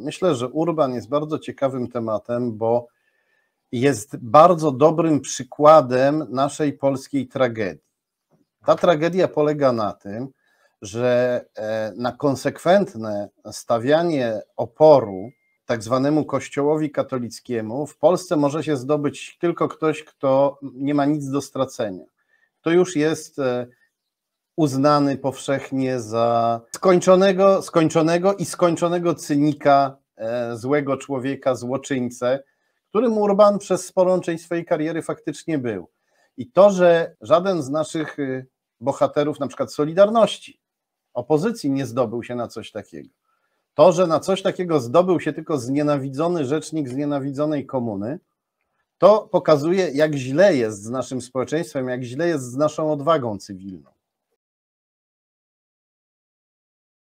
Myślę, że Urban jest bardzo ciekawym tematem, bo jest bardzo dobrym przykładem naszej polskiej tragedii. Ta tragedia polega na tym, że e, na konsekwentne stawianie oporu tak zwanemu kościołowi katolickiemu w Polsce może się zdobyć tylko ktoś, kto nie ma nic do stracenia. To już jest e, uznany powszechnie za skończonego, skończonego i skończonego cynika, e, złego człowieka, złoczyńcę, którym Urban przez sporą część swojej kariery faktycznie był. I to, że żaden z naszych y, bohaterów, na przykład Solidarności, opozycji nie zdobył się na coś takiego. To, że na coś takiego zdobył się tylko znienawidzony rzecznik znienawidzonej komuny, to pokazuje, jak źle jest z naszym społeczeństwem, jak źle jest z naszą odwagą cywilną.